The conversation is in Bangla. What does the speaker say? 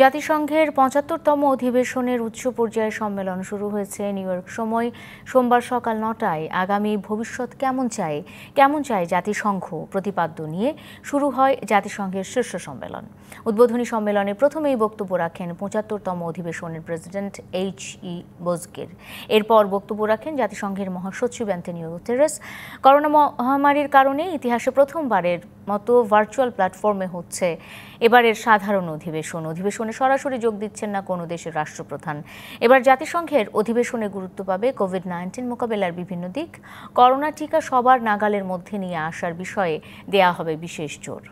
জাতিসংঘের পঁচাত্তরতম অধিবেশনের উচ্চ পর্যায়ে সম্মেলন শুরু হয়েছে নিউ ইয়র্ক সময় সোমবার সকাল নটায় আগামী ভবিষ্যৎ কেমন চাই কেমন চায় জাতিসংঘ প্রতিপাদ্য নিয়ে শুরু হয় জাতিসংঘের শীর্ষ সম্মেলন উদ্বোধনী সম্মেলনে প্রথমেই বক্তব্য রাখেন পঁচাত্তরতম অধিবেশনের প্রেসিডেন্ট এইচ ই বোজকের এরপর বক্তব্য রাখেন জাতিসংঘের মহাসচিব অ্যান্থনিও গুতেরেস করোনা মহামারীর কারণে ইতিহাসে প্রথমবারের মতো ভার্চুয়াল প্ল্যাটফর্মে হচ্ছে এবারের সাধারণ অধিবেশন অধিবেশন অধিবেশনে সরাসরি যোগ দিচ্ছেন না কোনো দেশের রাষ্ট্রপ্রধান এবার জাতিসংঘের অধিবেশনে গুরুত্ব পাবে কোভিড নাইন্টিন মোকাবেলার বিভিন্ন দিক করোনা টিকা সবার নাগালের মধ্যে নিয়ে আসার বিষয়ে দেয়া হবে বিশেষ জোর